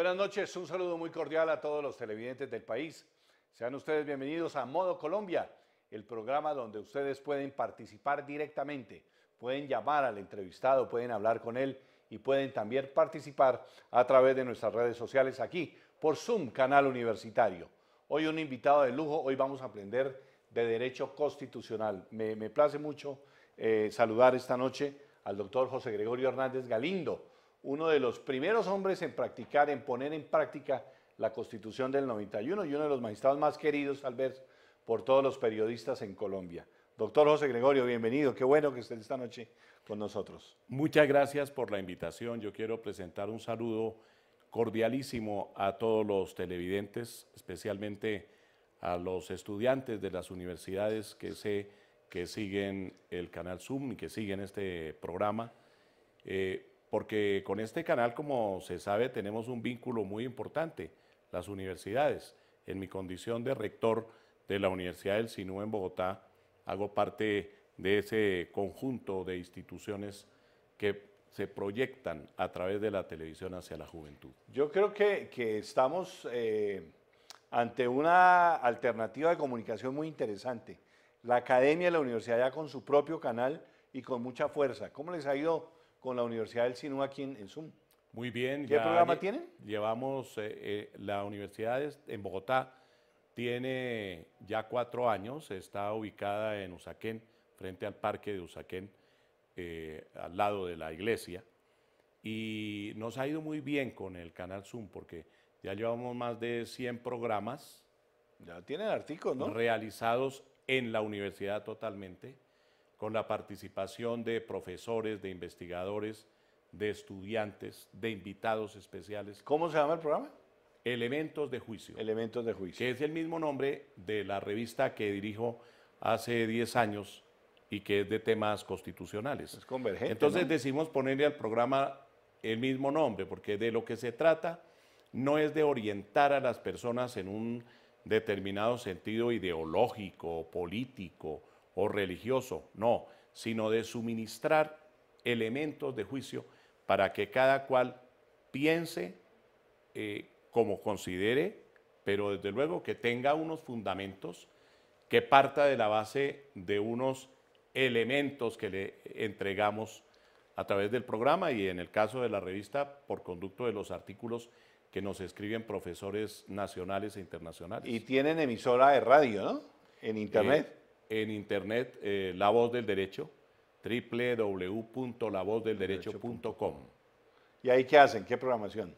Buenas noches, un saludo muy cordial a todos los televidentes del país. Sean ustedes bienvenidos a Modo Colombia, el programa donde ustedes pueden participar directamente, pueden llamar al entrevistado, pueden hablar con él y pueden también participar a través de nuestras redes sociales aquí por Zoom, Canal Universitario. Hoy un invitado de lujo, hoy vamos a aprender de Derecho Constitucional. Me, place mucho eh, saludar esta noche al doctor José Gregorio Hernández Galindo uno de los primeros hombres en practicar, en poner en práctica la constitución del 91 y uno de los magistrados más queridos, tal vez, por todos los periodistas en Colombia. Doctor José Gregorio, bienvenido. Qué bueno que esté esta noche con nosotros. Muchas gracias por la invitación. Yo quiero presentar un saludo cordialísimo a todos los televidentes, especialmente a los estudiantes de las universidades que sé que siguen el canal Zoom y que siguen este programa. Eh, porque con este canal, como se sabe, tenemos un vínculo muy importante, las universidades. En mi condición de rector de la Universidad del Sinú en Bogotá, hago parte de ese conjunto de instituciones que se proyectan a través de la televisión hacia la juventud. Yo creo que, que estamos eh, ante una alternativa de comunicación muy interesante. La academia y la universidad ya con su propio canal y con mucha fuerza. ¿Cómo les ha ido? con la Universidad del Sinú aquí en, Zoom. Muy bien. ¿Qué programa tienen? Llevamos, eh, eh, la universidad en Bogotá tiene ya cuatro años, está ubicada en Usaquén, frente al parque de Usaquén, eh, al lado de la iglesia. Y nos ha ido muy bien con el canal Zoom porque ya llevamos más de 100 programas. Ya tienen artículos, ¿no? Realizados en la universidad totalmente con la participación de profesores, de investigadores, de estudiantes, de invitados especiales. ¿Cómo se llama el programa? Elementos de Juicio. Elementos de Juicio. Que es el mismo nombre de la revista que dirijo hace 10 años y que es de temas constitucionales. Es convergente. Entonces decimos ponerle al programa el mismo nombre, porque de lo que se trata no es de orientar a las personas en un determinado sentido ideológico, político, o religioso, no, sino de suministrar elementos de juicio para que cada cual piense eh, como considere, pero desde luego que tenga unos fundamentos, que parta de la base de unos elementos que le entregamos a través del programa y en el caso de la revista por conducto de los artículos que nos escriben profesores nacionales e internacionales. Y tienen emisora de radio, ¿no? En internet. Eh, en internet eh, La Voz del Derecho, www.lavozdelderecho.com. ¿Y ahí qué hacen? ¿Qué programación?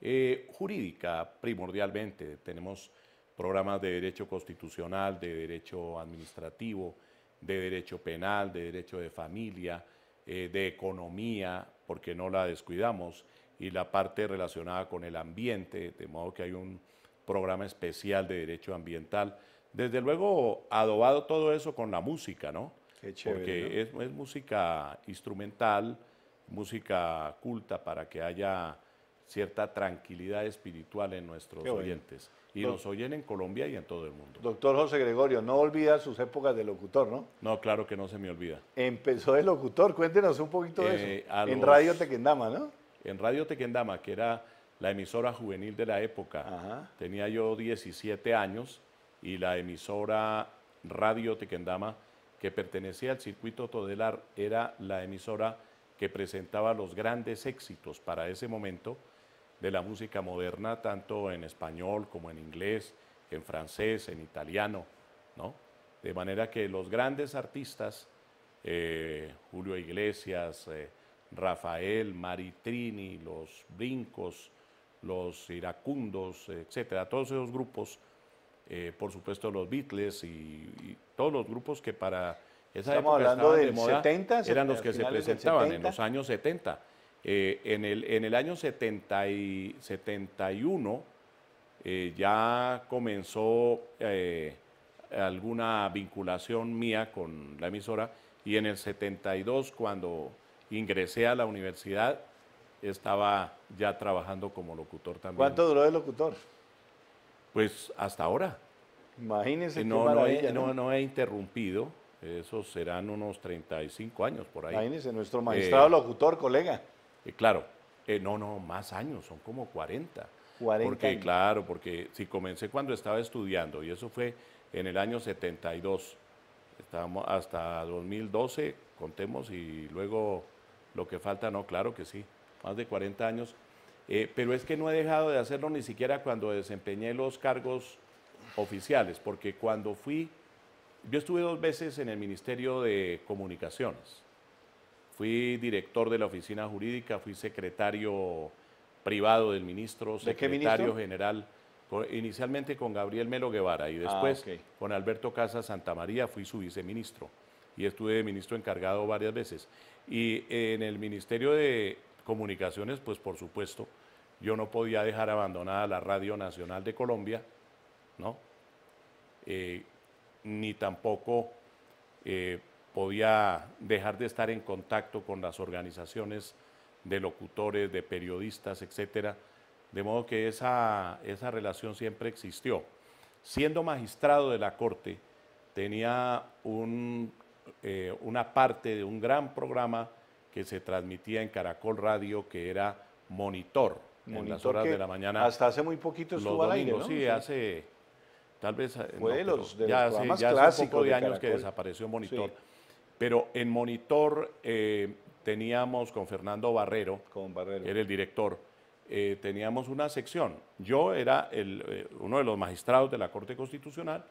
Eh, jurídica, primordialmente. Tenemos programas de derecho constitucional, de derecho administrativo, de derecho penal, de derecho de familia, eh, de economía, porque no la descuidamos, y la parte relacionada con el ambiente, de modo que hay un programa especial de derecho ambiental desde luego, adobado todo eso con la música, ¿no? Qué chévere. Porque ¿no? Es, es, música instrumental, música culta para que haya cierta tranquilidad espiritual en nuestros oyentes. Y nos oyen en Colombia y en todo el mundo. Doctor José Gregorio, no olvida sus épocas de locutor, ¿no? No, claro que no se me olvida. Empezó de locutor, cuéntenos un poquito de eso. Eh, en Radio Tequendama, ¿no? En Radio Tequendama, que era la emisora juvenil de la época. Tenía yo 17 años y la emisora Radio Tequendama, que pertenecía al circuito Todelar, era la emisora que presentaba los grandes éxitos para ese momento de la música moderna, tanto en español como en inglés, en francés, en italiano, De manera que los grandes artistas, eh, Julio Iglesias, eh, Rafael, Maritrini, los Brincos, los Iracundos, etcétera, todos esos grupos eh, por supuesto los Beatles y, todos los grupos que para esa Estamos época hablando del de moda 70, eran los que se presentaban en los años 70. Eh, en, el, en el año 70 y 71 eh, ya comenzó alguna vinculación mía con la emisora y en el 72 cuando ingresé a la universidad estaba ya trabajando como locutor también. ¿Cuánto duró el locutor? Pues hasta ahora. Imagínense no, no, he, interrumpido, esos serán unos 35 años por ahí. Imagínense, nuestro eh, magistrado locutor, colega. Eh, claro, eh, no, no, más años, son como 40. 40 porque claro, porque si comencé cuando estaba estudiando, y eso fue en el año 72, estábamos hasta 2012, contemos, y luego lo que falta, no, claro que sí, más de 40 años eh, pero es que no he dejado de hacerlo ni siquiera cuando desempeñé los cargos oficiales, porque cuando fui, yo estuve dos veces en el Ministerio de Comunicaciones. Fui director de la oficina jurídica, fui secretario privado del ministro, secretario general, inicialmente con Gabriel Melo Guevara y ah, después con Alberto Casa Santamaría fui su viceministro y estuve de ministro encargado varias veces. Y en el Ministerio de comunicaciones, pues por supuesto, yo no podía dejar abandonada la Radio Nacional de Colombia, ¿no? Eh, ni tampoco eh, podía dejar de estar en contacto con las organizaciones de locutores, de periodistas, etcétera. De modo que esa, esa relación siempre existió. Siendo magistrado de la Corte, tenía eh, una parte de un gran programa que se transmitía en Caracol Radio, que era Monitor, en las horas de la mañana. Hasta hace muy poquito estuvo al aire, Sí, hace tal vez eh, Fue ya, hace, un poco de, años que desapareció Monitor. Pero en Monitor eh, teníamos con Fernando Barrero, con que era el director, eh, teníamos una sección. Yo era el, uno de los magistrados de la Corte Constitucional.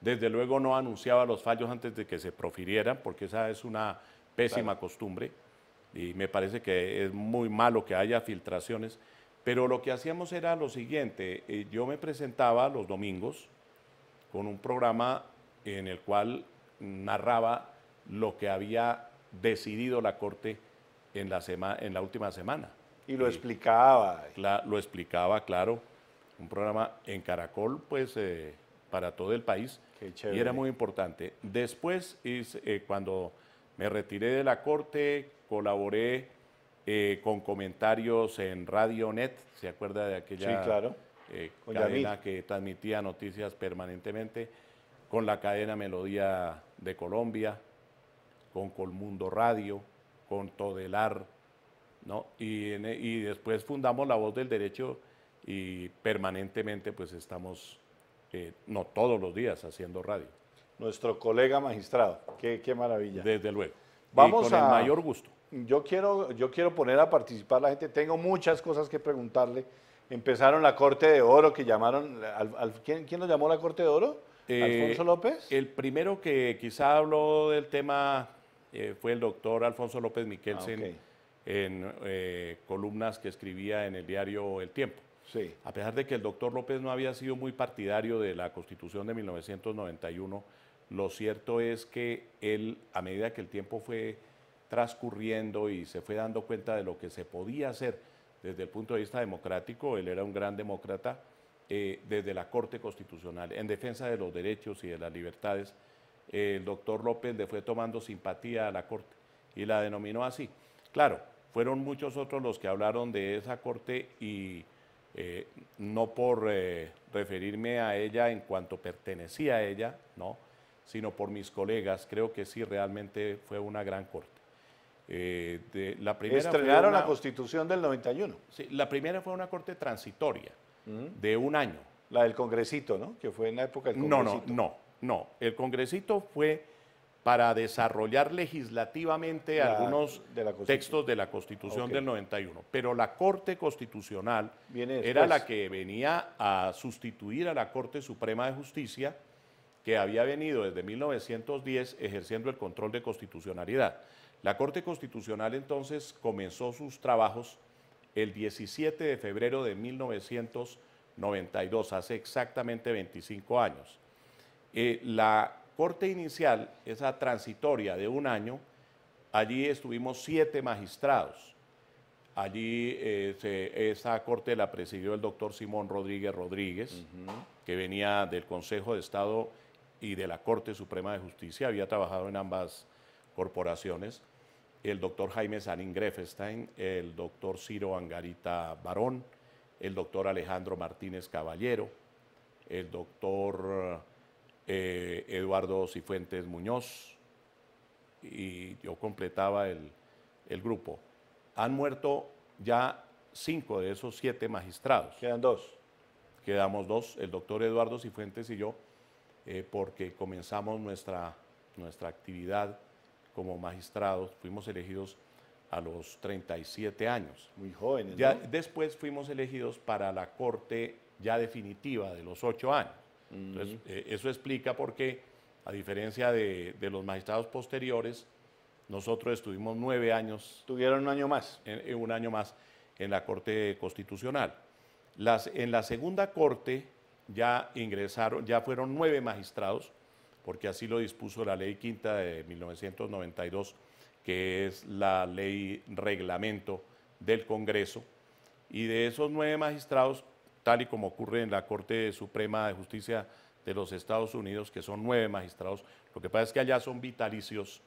Desde luego no anunciaba los fallos antes de que se profirieran, porque esa es una pésima costumbre y me parece que es muy malo que haya filtraciones, pero lo que hacíamos era lo siguiente, eh, yo me presentaba los domingos con un programa en el cual narraba lo que había decidido la Corte en la, en la última semana. Y lo explicaba. lo explicaba, claro. Un programa en Caracol, pues, eh, para todo el país. y era muy importante. Después, eh, cuando me retiré de la corte, colaboré eh, con comentarios en Radio Net, ¿se acuerda de aquella eh, cadena que transmitía noticias permanentemente? Con la cadena Melodía de Colombia, con Colmundo Radio, con Todelar, ¿no? Y, e, después fundamos La Voz del Derecho y permanentemente pues estamos, eh, no todos los días, haciendo radio nuestro colega magistrado. Qué, qué maravilla. Desde luego. Vamos con a, el mayor gusto. Yo quiero, yo quiero poner a participar la gente. Tengo muchas cosas que preguntarle. Empezaron la Corte de Oro, que llamaron. Al, ¿quién, ¿Quién nos llamó la Corte de Oro? Eh, ¿Alfonso López? El primero que quizá habló del tema eh, fue el doctor Alfonso López Miquelsen ah, en eh, columnas que escribía en el diario El Tiempo. Sí. A pesar de que el doctor López no había sido muy partidario de la Constitución de 1991, lo cierto es que él, a medida que el tiempo fue transcurriendo y se fue dando cuenta de lo que se podía hacer desde el punto de vista democrático, él era un gran demócrata, eh, desde la Corte Constitucional, en defensa de los derechos y de las libertades, el doctor López le fue tomando simpatía a la Corte y la denominó así. Claro, fueron muchos otros los que hablaron de esa Corte y eh, no por eh, referirme a ella en cuanto pertenecía a ella, ¿no? sino por mis colegas, creo que sí realmente fue una gran corte. Eh, de, la primera Estrenaron la constitución del 91. Sí, la primera fue una corte transitoria de un año. La del congresito, ¿no? Que fue en la época del congresito. No, no, no, no. El congresito fue para desarrollar legislativamente algunos textos de la Constitución del 91. Pero la Corte Constitucional era la que venía a sustituir a la Corte Suprema de Justicia que había venido desde 1910 ejerciendo el control de constitucionalidad. La Corte Constitucional entonces comenzó sus trabajos el 17 de febrero de 1992, hace exactamente 25 años. Eh, la corte inicial, esa transitoria de un año, allí estuvimos siete magistrados. Allí eh, esa corte la presidió el doctor Simón Rodríguez Rodríguez, que venía del Consejo de Estado y de la Corte Suprema de Justicia, había trabajado en ambas corporaciones, el doctor Jaime Sanin Grefestein, el doctor Ciro Angarita Barón, el doctor Alejandro Martínez Caballero, el doctor eh, Eduardo Cifuentes Muñoz, y yo completaba el, el grupo. Han muerto ya cinco de esos siete magistrados. Quedan dos. Quedamos dos, el doctor Eduardo Cifuentes y yo. Eh, porque comenzamos nuestra, nuestra actividad como magistrados, fuimos elegidos a los 37 años. Muy jóvenes. Ya después fuimos elegidos para la corte ya definitiva de los 8 años. Eh, eso explica por qué, a diferencia de, de, los magistrados posteriores, nosotros estuvimos nueve años. Tuvieron un año más. un año más en la Corte Constitucional. Las, en la segunda Corte, ya ingresaron, ya fueron nueve magistrados, porque así lo dispuso la ley quinta de 1992, que es la ley reglamento del Congreso. Y de esos nueve magistrados, tal y como ocurre en la Corte Suprema de Justicia de los Estados Unidos, que son nueve magistrados, lo que pasa es que allá son vitalicios,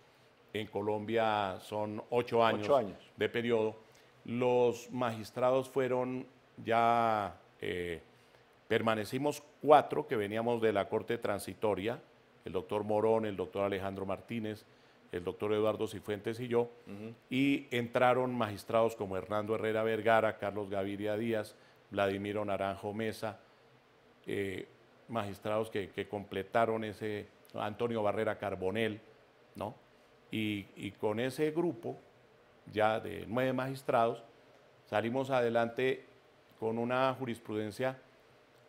en Colombia son ocho años, de periodo. Los magistrados fueron ya eh, Permanecimos cuatro que veníamos de la Corte Transitoria, el doctor Morón, el doctor Alejandro Martínez, el doctor Eduardo Cifuentes y yo, y entraron magistrados como Hernando Herrera Vergara, Carlos Gaviria Díaz, Vladimiro Naranjo Mesa, eh, magistrados que, completaron ese, Antonio Barrera Carbonel, ¿no? y con ese grupo ya de nueve magistrados salimos adelante con una jurisprudencia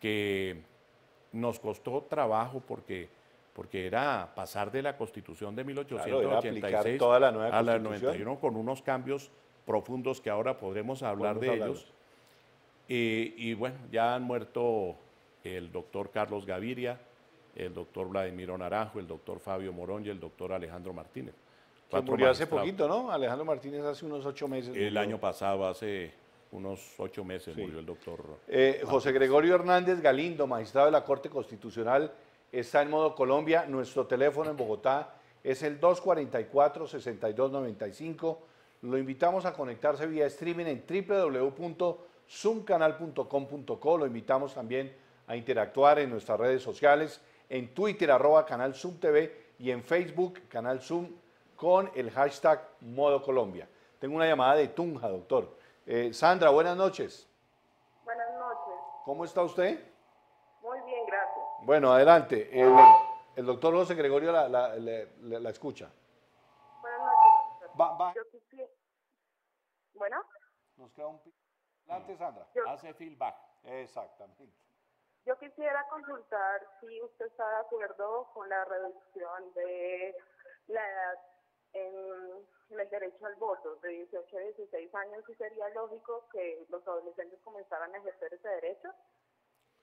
que nos costó trabajo porque, porque era pasar de la Constitución de 1886 a la 91 con unos cambios profundos que ahora podremos hablar de ellos. Eh, y bueno, ya han muerto el doctor Carlos Gaviria, el doctor Vladimiro Naranjo, el doctor Fabio Morón y el doctor Alejandro Martínez. Que murió hace poquito, ¿no? Alejandro Martínez hace unos ocho meses. El año pasado, hace unos ocho meses murió el doctor. Eh, José Gregorio Hernández Galindo, magistrado de la Corte Constitucional, está en modo Colombia. Nuestro teléfono en Bogotá es el 244-6295. Lo invitamos a conectarse vía streaming en www.zoomcanal.com.co. Lo invitamos también a interactuar en nuestras redes sociales, en Twitter, arroba Canal TV y en Facebook, Canal Zoom, con el hashtag Modo Colombia. Tengo una llamada de Tunja, doctor. Eh, Sandra, buenas noches. Buenas noches. ¿Cómo está usted? Muy bien, gracias. Bueno, adelante. El, doctor José Gregorio la, la, escucha. Buenas noches. Va, va. Yo quisiera... Bueno. Nos queda un... Adelante, Sandra. Hace feedback. Exactamente. Yo quisiera consultar si usted está de acuerdo con la reducción de la edad en el derecho al voto de 18 a 16 años y sería lógico que los adolescentes comenzaran a ejercer ese derecho.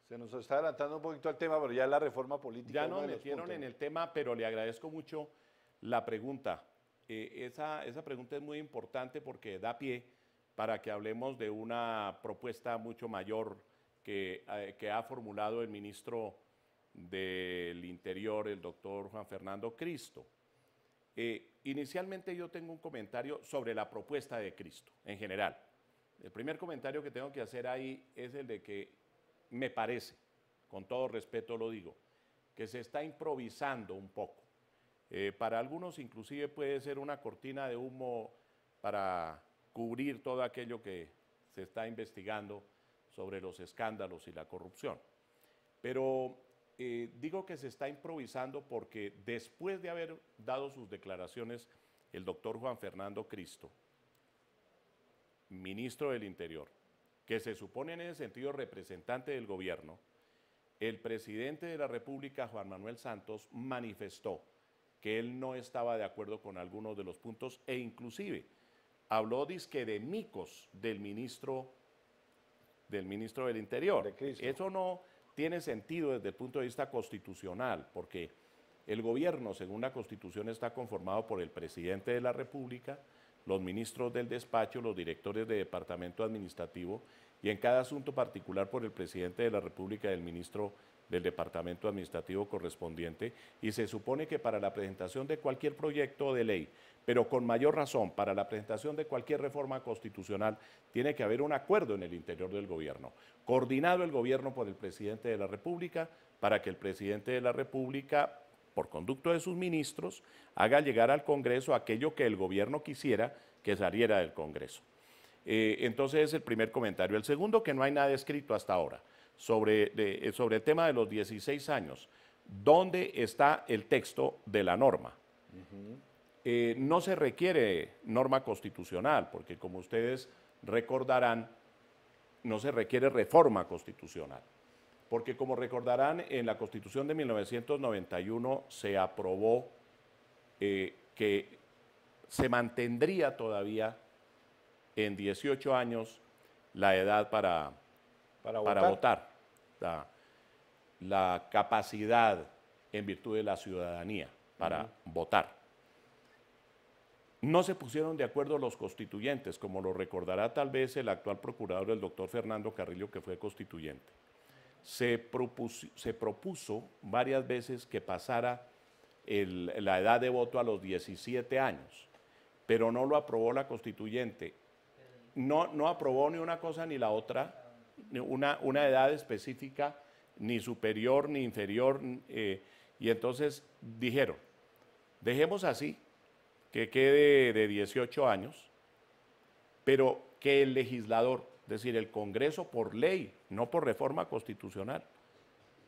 Se nos está adelantando un poquito el tema, pero ya la reforma política. Ya nos metieron en el tema, pero le agradezco mucho la pregunta. Eh, esa, esa pregunta es muy importante porque da pie para que hablemos de una propuesta mucho mayor que, eh, que ha formulado el ministro del Interior, el doctor Juan Fernando Cristo. Eh, inicialmente yo tengo un comentario sobre la propuesta de Cristo en general. El primer comentario que tengo que hacer ahí es el de que me parece, con todo respeto lo digo, que se está improvisando un poco. Eh, para algunos inclusive puede ser una cortina de humo para cubrir todo aquello que se está investigando sobre los escándalos y la corrupción. Pero eh, digo que se está improvisando porque después de haber dado sus declaraciones el doctor Juan Fernando Cristo, ministro del Interior, que se supone en ese sentido representante del gobierno, el presidente de la República, Juan Manuel Santos, manifestó que él no estaba de acuerdo con algunos de los puntos e inclusive habló disque de micos del ministro del ministro del Interior. Eso no tiene sentido desde el punto de vista constitucional, porque el gobierno, según la constitución, está conformado por el presidente de la República, los ministros del despacho, los directores de departamento administrativo y en cada asunto particular por el presidente de la República y el ministro del departamento administrativo correspondiente y se supone que para la presentación de cualquier proyecto de ley, pero con mayor razón para la presentación de cualquier reforma constitucional, tiene que haber un acuerdo en el interior del gobierno, coordinado el gobierno por el presidente de la República, para que el presidente de la República por conducto de sus ministros, haga llegar al Congreso aquello que el gobierno quisiera que saliera del Congreso. Eh, entonces es el primer comentario. El segundo, que no hay nada escrito hasta ahora sobre, eh, sobre el tema de los 16 años. ¿Dónde está el texto de la norma? Eh, no se requiere norma constitucional, porque como ustedes recordarán, no se requiere reforma constitucional. Porque como recordarán, en la Constitución de 1991 se aprobó eh, que se mantendría todavía en 18 años la edad para para, votar. La, capacidad en virtud de la ciudadanía para votar. No se pusieron de acuerdo los constituyentes, como lo recordará tal vez el actual procurador, el doctor Fernando Carrillo, que fue constituyente. Se propuso, varias veces que pasara la edad de voto a los 17 años, pero no lo aprobó la constituyente. No, no aprobó ni una cosa ni la otra una, una edad específica ni superior ni inferior. Eh, y entonces dijeron, dejemos así, que quede de 18 años, pero que el legislador, es decir, el Congreso por ley, no por reforma constitucional,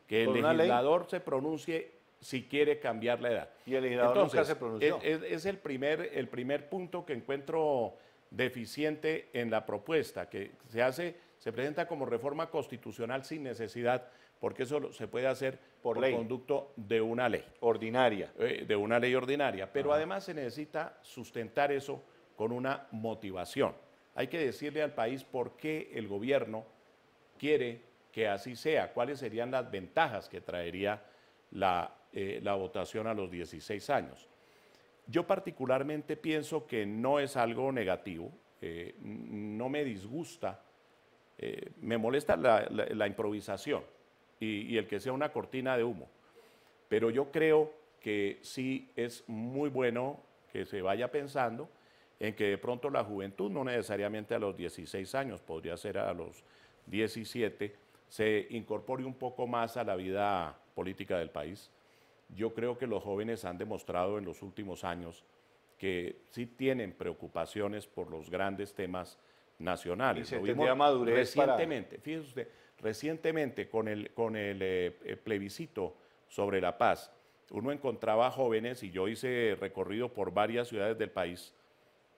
que el legislador se pronuncie si quiere cambiar la edad. Y el legislador nunca se pronunció. Es, el, primer, el primer punto que encuentro deficiente en la propuesta, que se hace se presenta como reforma constitucional sin necesidad, porque eso se puede hacer por, el conducto de una ley. Ordinaria. Eh, de una ley ordinaria. Pero además se necesita sustentar eso con una motivación. Hay que decirle al país por qué el gobierno quiere que así sea, cuáles serían las ventajas que traería la, eh, votación a los 16 años. Yo particularmente pienso que no es algo negativo, eh, no me disgusta eh, me molesta la, improvisación y, y el que sea una cortina de humo. Pero yo creo que sí es muy bueno que se vaya pensando en que de pronto la juventud, no necesariamente a los 16 años, podría ser a los 17, se incorpore un poco más a la vida política del país. Yo creo que los jóvenes han demostrado en los últimos años que sí tienen preocupaciones por los grandes temas nacionales. Y se lo madurez recientemente, fíjese usted, recientemente con el, con el eh, eh, plebiscito sobre la paz, uno encontraba jóvenes, y yo hice recorrido por varias ciudades del país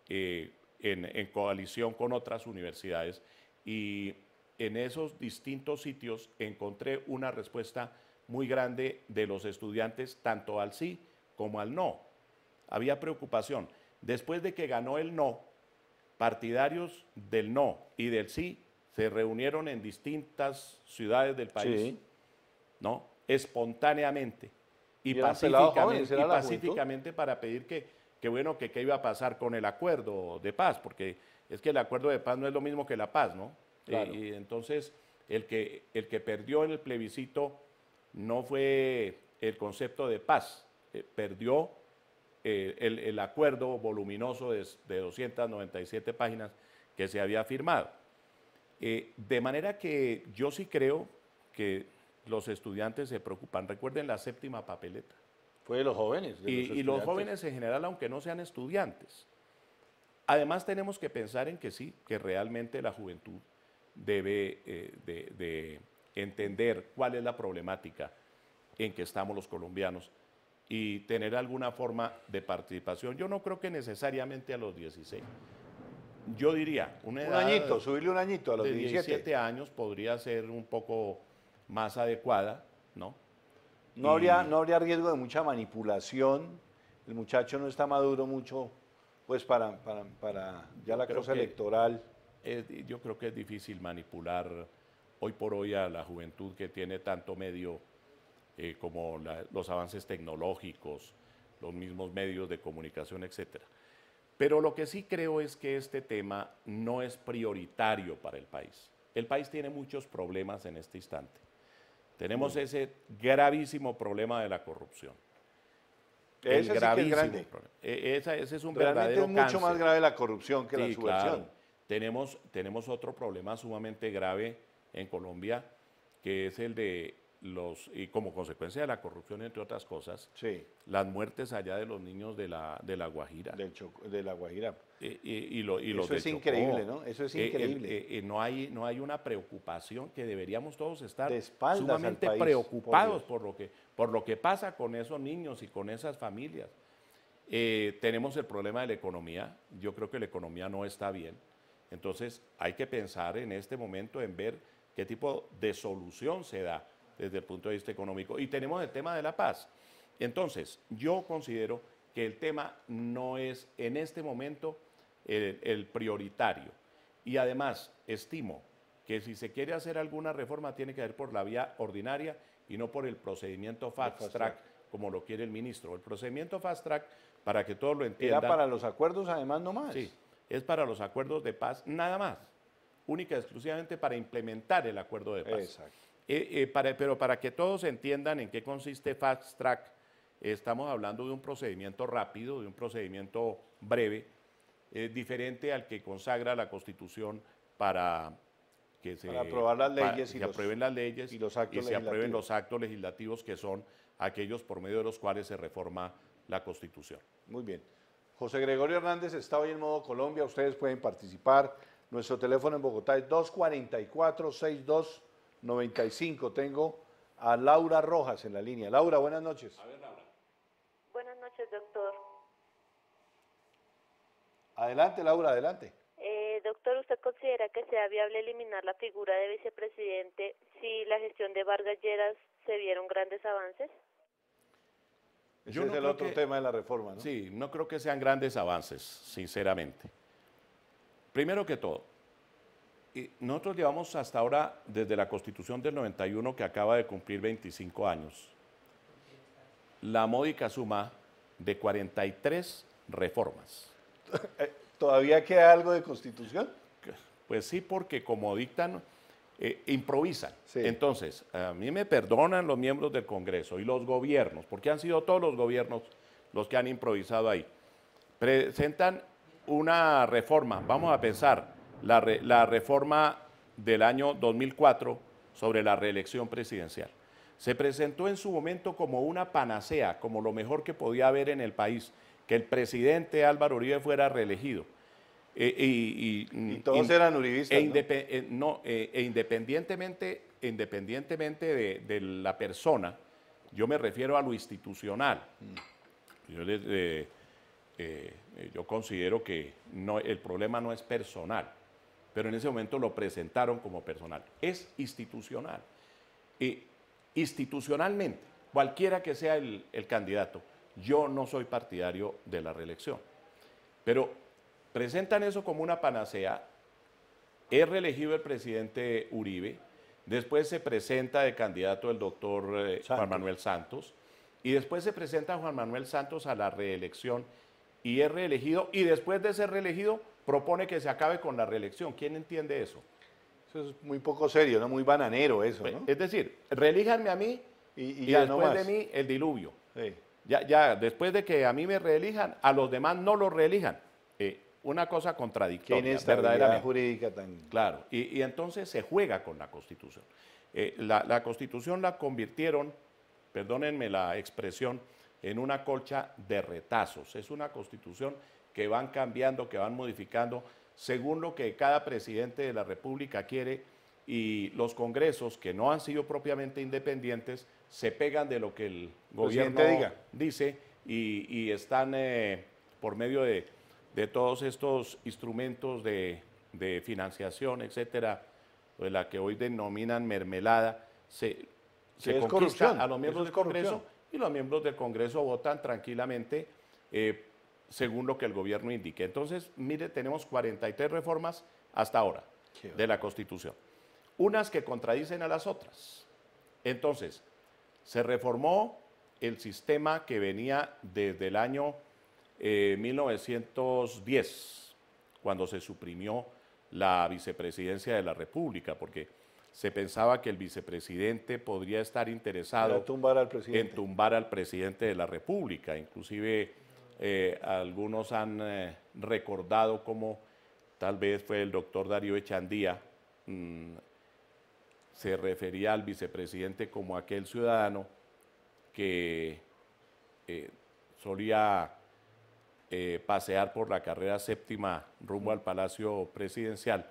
eh, en coalición con otras universidades, y en esos distintos sitios encontré una respuesta muy grande de los estudiantes, tanto al sí como al no. Había preocupación. Después de que ganó el no, partidarios del no y del sí se reunieron en distintas ciudades del país, ¿no? Espontáneamente y, pacíficamente, para pedir que, bueno, que qué iba a pasar con el acuerdo de paz, porque es que el acuerdo de paz no es lo mismo que la paz, ¿no? y entonces el que, el que perdió en el plebiscito no fue el concepto de paz, eh, perdió eh, el, acuerdo voluminoso de, 297 páginas que se había firmado. Eh, de manera que yo sí creo que los estudiantes se preocupan. Recuerden la séptima papeleta. Fue de los jóvenes. y, los jóvenes en general, aunque no sean estudiantes. Además tenemos que pensar en que sí, que realmente la juventud debe eh, de entender cuál es la problemática en que estamos los colombianos y tener alguna forma de participación. Yo no creo que necesariamente a los 16. Yo diría, una un añito, subirle un añito a los 17. años podría ser un poco más adecuada, ¿no? No, habría, no habría riesgo de mucha manipulación. El muchacho no está maduro mucho, pues para, para, ya la cosa electoral. yo creo que es difícil manipular hoy por hoy a la juventud que tiene tanto medio eh, como los avances tecnológicos, los mismos medios de comunicación, etc. Pero lo que sí creo es que este tema no es prioritario para el país. El país tiene muchos problemas en este instante. Tenemos ese gravísimo problema de la corrupción. ese es grande. E, ese es un Realmente verdadero mucho más grave la corrupción que la subversión. Tenemos, tenemos otro problema sumamente grave en Colombia, que es el de los, y como consecuencia de la corrupción, entre otras cosas, las muertes allá de los niños de la, de la Guajira. Del de la Guajira. y los Eso es increíble, ¿no? Eso es eh, eh, increíble. Eh, no, hay, no hay una preocupación que deberíamos todos estar sumamente preocupados por, lo que, por lo que pasa con esos niños y con esas familias. tenemos el problema de la economía. Yo creo que la economía no está bien. Entonces hay que pensar en este momento en ver qué tipo de solución se da desde el punto de vista económico. Y tenemos el tema de la paz. Entonces, yo considero que el tema no es en este momento el, prioritario. Y además, estimo que si se quiere hacer alguna reforma tiene que ser por la vía ordinaria y no por el procedimiento fast, track, como lo quiere el ministro. El procedimiento fast track, para que todos lo entiendan. Era para los acuerdos además no más. Sí, es para los acuerdos de paz nada más, única y exclusivamente para implementar el acuerdo de paz. Exacto. Eh, eh, pero para que todos entiendan en qué consiste Fast Track, estamos hablando de un procedimiento rápido, de un procedimiento breve, eh, diferente al que consagra la Constitución para que se, aprobar las leyes y aprueben las leyes y, los actos y se aprueben los actos legislativos que son aquellos por medio de los cuales se reforma la Constitución. Muy bien. José Gregorio Hernández está hoy en modo Colombia, ustedes pueden participar. Nuestro teléfono en Bogotá es 244 62 95. Tengo a Laura Rojas en la línea. Laura, buenas noches. A ver, Laura. Buenas noches, doctor. Adelante, Laura, adelante. Eh, doctor, ¿usted considera que sea viable eliminar la figura de vicepresidente si la gestión de Vargas Lleras se vieron grandes avances? es el otro tema de la reforma, ¿no? Sí, no creo que sean grandes avances, sinceramente. Primero que todo, nosotros llevamos hasta ahora, desde la Constitución del 91, que acaba de cumplir 25 años, la módica suma de 43 reformas. Eh, ¿Todavía queda algo de Constitución? Pues sí, porque como dictan, eh, improvisan. Entonces, a mí me perdonan los miembros del Congreso y los gobiernos, porque han sido todos los gobiernos los que han improvisado ahí. Presentan una reforma, vamos a pensar, la, reforma del año 2004 sobre la reelección presidencial. Se presentó en su momento como una panacea, como lo mejor que podía haber en el país, que el presidente Álvaro Uribe fuera reelegido. Eh, mm, y, todos eran uribistas. E, eh, eh, e independientemente, independientemente de, la persona, yo me refiero a lo institucional. Mm. Yo, considero que el problema no es personal pero en ese momento lo presentaron como personal. Es institucional. Y institucionalmente, cualquiera que sea el, candidato, yo no soy partidario de la reelección. Pero presentan eso como una panacea. Es reelegido el presidente Uribe, después se presenta de candidato el doctor eh, Juan Manuel Santos, y después se presenta Juan Manuel Santos a la reelección y es reelegido, y después de ser reelegido propone que se acabe con la reelección. ¿Quién entiende eso? Eso es muy poco serio, ¿no? Muy bananero eso, Es decir, reelíjanme a mí y, ya después de mí el diluvio. Ya, ya, después de que a mí me reelijan, a los demás no los reelijan. Eh, una cosa contradictoria. esta verdadera jurídica tan... Claro, y, entonces se juega con la Constitución. Eh, la, la, Constitución la convirtieron, perdónenme la expresión, en una colcha de retazos. Es una Constitución que van cambiando, que van modificando, según lo que cada presidente de la República quiere y los congresos que no han sido propiamente independientes se pegan de lo que el gobierno dice y, están eh, por medio de, todos estos instrumentos de, financiación, etcétera, de la que hoy denominan mermelada, se, se a los miembros del Congreso y los miembros del Congreso votan tranquilamente eh, según lo que el gobierno indique. Entonces, mire, tenemos 43 reformas hasta ahora de la Constitución, unas que contradicen a las otras. Entonces, se reformó el sistema que venía desde el año 1910, eh, cuando se suprimió la vicepresidencia de la República, porque se pensaba que el vicepresidente podría estar interesado en tumbar al presidente de la República. Inclusive eh, algunos han eh, recordado como tal vez fue el doctor Darío Echandía, mm, se refería al vicepresidente como aquel ciudadano que eh, solía pasear por la carrera séptima rumbo al Palacio Presidencial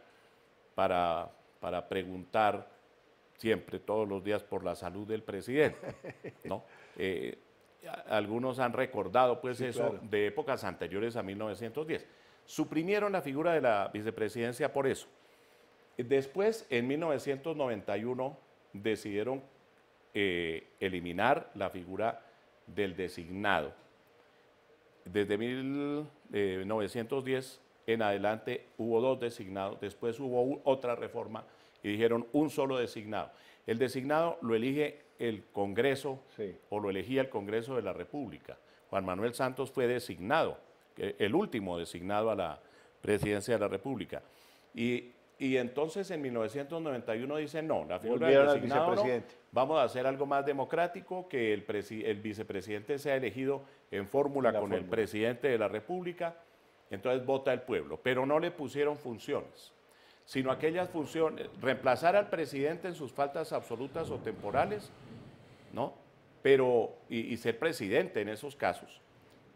para, para preguntar siempre, todos los días, por la salud del presidente. ¿no? algunos han recordado pues eso de épocas anteriores a 1910. Suprimieron la figura de la vicepresidencia por eso. Después, en 1991, decidieron eh, eliminar la figura del designado. Desde 1910 en adelante hubo dos designados, después hubo otra reforma y dijeron un solo designado. El designado lo elige el Congreso o lo elegía el Congreso de la República. Juan Manuel Santos fue designado, el último designado a la presidencia de la República. Y, entonces en 1991 dice, no, la figura del vamos a hacer algo más democrático, que el, vicepresidente sea elegido en fórmula con el presidente de la República, entonces vota el pueblo, pero no le pusieron funciones sino aquellas funciones, reemplazar al presidente en sus faltas absolutas o temporales ¿no? Pero, y, ser presidente en esos casos.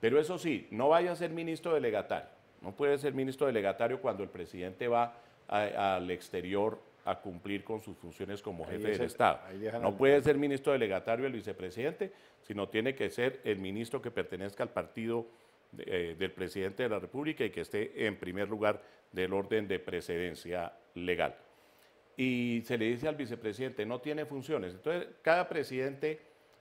Pero eso sí, no vaya a ser ministro delegatario. No puede ser ministro delegatario cuando el presidente va al exterior a cumplir con sus funciones como jefe de del Estado. No puede ser ministro delegatario el vicepresidente, sino tiene que ser el ministro que pertenezca al partido eh, del presidente de la República y que esté en primer lugar del orden de precedencia legal y se le dice al vicepresidente, no tiene funciones. Entonces, cada presidente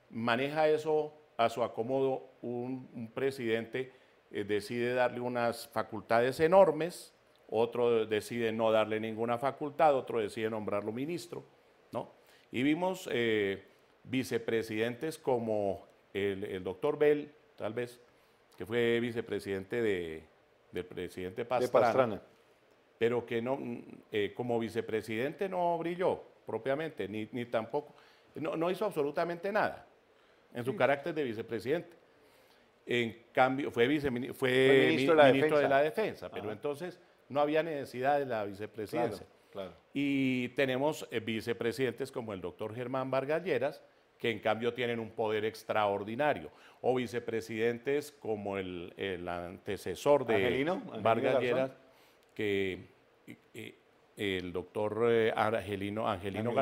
maneja eso a su acomodo. Un, presidente eh, decide darle unas facultades enormes, otro decide no darle ninguna facultad, otro decide nombrarlo ministro, ¿no? Y vimos eh, vicepresidentes como el, doctor Bell, tal vez, que fue vicepresidente de, del presidente Pastrana. De Pastrana pero que no, mm, eh, como vicepresidente no brilló propiamente, ni, ni tampoco, no, no, hizo absolutamente nada en su carácter de vicepresidente. En cambio, fue, ministro, de, la Defensa, pero entonces no había necesidad de la vicepresidencia. Claro, Y tenemos eh, vicepresidentes como el doctor Germán Vargas que en cambio tienen un poder extraordinario, o vicepresidentes como el, antecesor de Angelino, que eh, el doctor eh, Angelino, Angelino,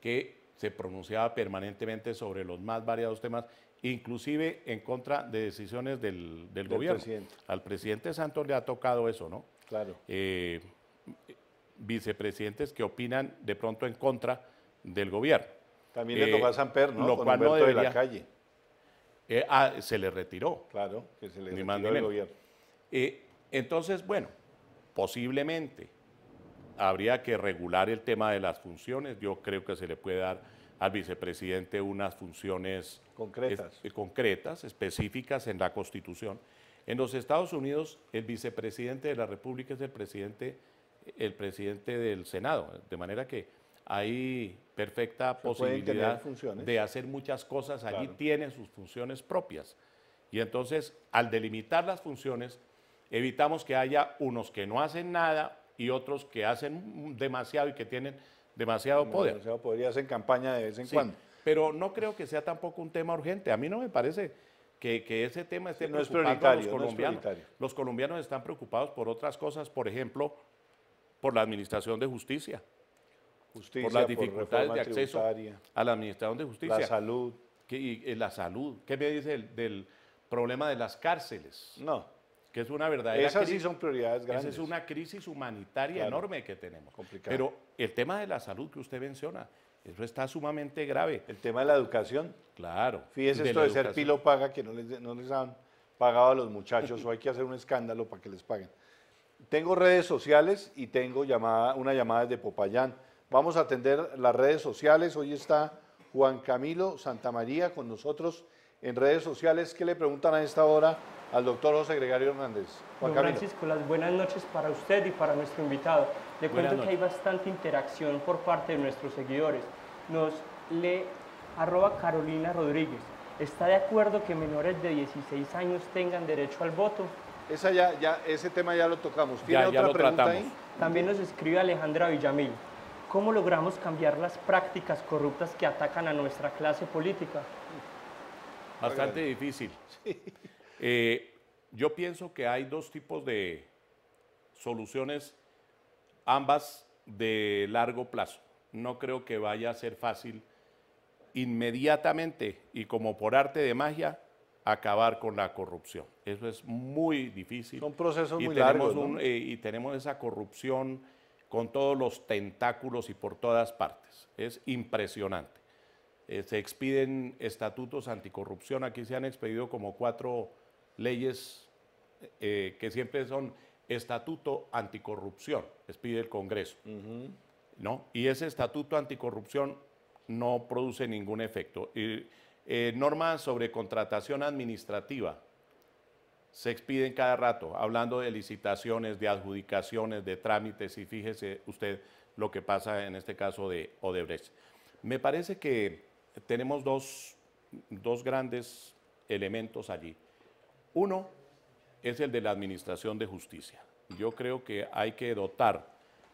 que se pronunciaba permanentemente sobre los más variados temas, inclusive en contra de decisiones del, gobierno. Al presidente Santos le ha tocado eso, ¿no? Claro. Eh, vicepresidentes que opinan de pronto en contra del gobierno. También le tocó a ¿no? Lo cual de la calle. Ah, se le retiró. Claro, que se le retiró gobierno. entonces, bueno, Posiblemente habría que regular el tema de las funciones. Yo creo que se le puede dar al vicepresidente unas funciones concretas, concretas específicas en la Constitución. En los Estados Unidos, el vicepresidente de la República es el presidente, el presidente del Senado, de manera que hay perfecta posibilidad de hacer muchas cosas. Allí tiene sus funciones propias. Y entonces, al delimitar las funciones, evitamos que haya unos que no hacen nada y otros que hacen demasiado y que tienen demasiado poder. Demasiado poder y hacen campaña de vez en cuando. Pero no creo que sea tampoco un tema urgente. A mí no me parece que, ese tema esté sí, no los colombianos. los colombianos están preocupados por otras cosas, por ejemplo, por la administración de justicia. Justicia, por las dificultades de acceso a la administración de justicia. La salud. y, eh, la salud. ¿Qué me dice del problema de las cárceles? No que es una verdadera Esas sí son prioridades grandes. es una crisis humanitaria enorme que tenemos. Pero el tema de la salud que usted menciona, eso está sumamente grave. El tema de la educación. Claro. Fíjese esto de ser pilo paga, que no les, han pagado a los muchachos, o hay que hacer un escándalo para que les paguen. Tengo redes sociales y tengo llamada, una llamada desde Popayán. Vamos a atender las redes sociales. Hoy está Juan Camilo Santamaría con nosotros en redes sociales. ¿Qué le preguntan a esta hora al doctor José Gregario Hernández. Francisco, las buenas noches para usted y para nuestro invitado. Le cuento que hay bastante interacción por parte de nuestros seguidores. Nos lee, arroba Carolina Rodríguez. ¿Está de acuerdo que menores de 16 años tengan derecho al voto? Esa ya, ya, ese tema ya lo tocamos. ya, ya lo tratamos. También nos escribe Alejandra Villamil. ¿Cómo logramos cambiar las prácticas corruptas que atacan a nuestra clase política? Bastante difícil. Sí. Eh, yo pienso que hay dos tipos de soluciones, ambas de largo plazo. No creo que vaya a ser fácil inmediatamente y como por arte de magia acabar con la corrupción. Eso es muy difícil. Son procesos muy largos. Eh, y tenemos esa corrupción con todos los tentáculos y por todas partes. Es impresionante. Eh, se expiden estatutos anticorrupción. Aquí se han expedido como cuatro leyes eh, que siempre son estatuto anticorrupción, expide el Congreso. ¿no? Y ese estatuto anticorrupción no produce ningún efecto. Eh, normas sobre contratación administrativa se expiden cada rato, hablando de licitaciones, de adjudicaciones, de trámites, y fíjese usted lo que pasa en este caso de Odebrecht. Me parece que tenemos dos, dos grandes elementos allí. Uno es el de la Administración de Justicia. Yo creo que hay que dotar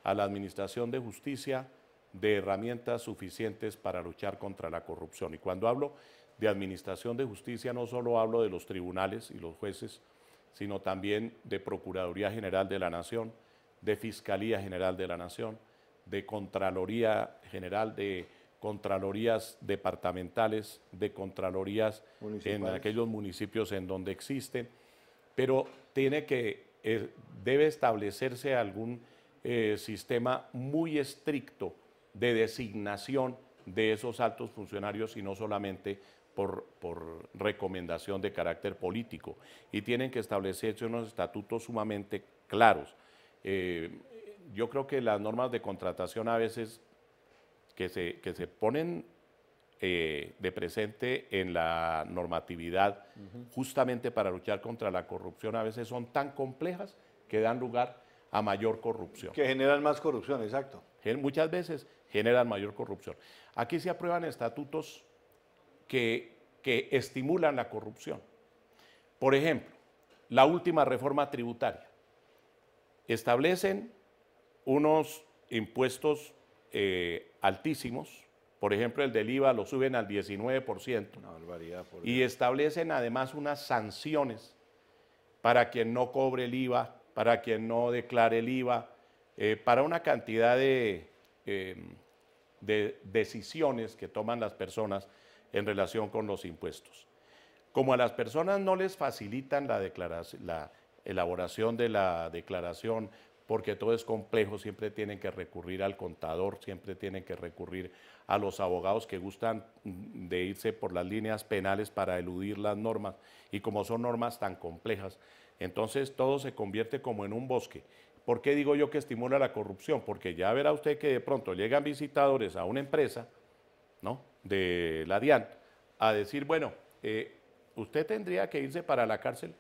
a la Administración de Justicia de herramientas suficientes para luchar contra la corrupción. Y cuando hablo de Administración de Justicia, no solo hablo de los tribunales y los jueces, sino también de Procuraduría General de la Nación, de Fiscalía General de la Nación, de Contraloría General de contralorías departamentales, de contralorías en aquellos municipios en donde existen, pero tiene que, eh, debe establecerse algún eh, sistema muy estricto de designación de esos altos funcionarios y no solamente por, por recomendación de carácter político. Y tienen que establecerse unos estatutos sumamente claros. Eh, yo creo que las normas de contratación a veces que se, ponen eh, de presente en la normatividad justamente para luchar contra la corrupción a veces son tan complejas que dan lugar a mayor corrupción. Que generan más corrupción, exacto. Muchas veces generan mayor corrupción. Aquí se aprueban estatutos que, que estimulan la corrupción. Por ejemplo, la última reforma tributaria. Establecen unos impuestos eh, altísimos. Por ejemplo, el del IVA lo suben al 19%. y establecen además unas sanciones para quien no cobre el IVA, para quien no declare el IVA, eh, para una cantidad em, de, decisiones que toman las personas en relación con los impuestos. Como a las personas no les facilitan la, la elaboración de la declaración porque todo es complejo, siempre tienen que recurrir al contador, siempre tienen que recurrir a los abogados que gustan mm, de irse por las líneas penales para eludir las normas, y como son normas tan complejas, entonces todo se convierte como en un bosque. ¿Por qué digo yo que estimula la corrupción? Porque ya verá usted que de pronto llegan visitadores a una empresa, ¿no? De la DIAN, a decir, bueno, eh, usted tendría que irse para la cárcel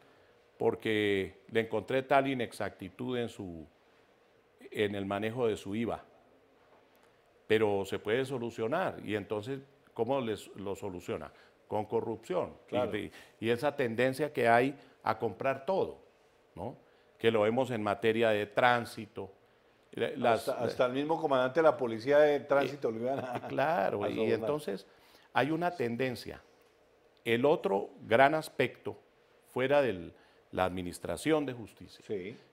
porque le encontré tal inexactitud en su, en el manejo de su IVA. Pero se puede solucionar y entonces, ¿cómo les, lo soluciona? Con corrupción y, esa tendencia que hay a comprar todo, ¿no? que lo vemos en materia de tránsito. hasta, el mismo comandante de la policía de tránsito lo Claro, y entonces hay una tendencia. El otro gran aspecto, fuera del, la administración de justicia,